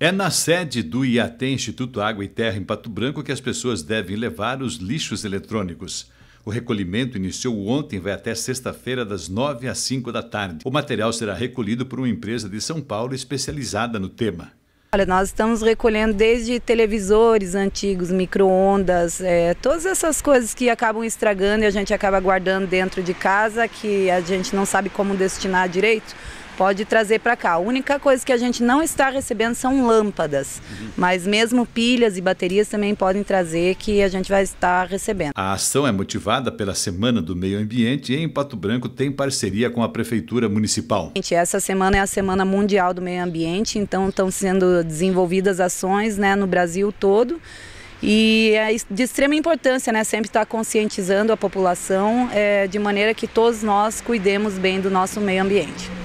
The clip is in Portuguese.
É na sede do IAT Instituto Água e Terra, em Pato Branco, que as pessoas devem levar os lixos eletrônicos. O recolhimento iniciou ontem e vai até sexta-feira, das 9 às 5 da tarde. O material será recolhido por uma empresa de São Paulo especializada no tema. Olha, nós estamos recolhendo desde televisores antigos, micro-ondas, é, todas essas coisas que acabam estragando e a gente acaba guardando dentro de casa, que a gente não sabe como destinar direito pode trazer para cá. A única coisa que a gente não está recebendo são lâmpadas, uhum. mas mesmo pilhas e baterias também podem trazer que a gente vai estar recebendo. A ação é motivada pela Semana do Meio Ambiente e em Pato Branco tem parceria com a Prefeitura Municipal. Essa semana é a Semana Mundial do Meio Ambiente, então estão sendo desenvolvidas ações né, no Brasil todo. E é de extrema importância, né? Sempre estar tá conscientizando a população é, de maneira que todos nós cuidemos bem do nosso meio ambiente.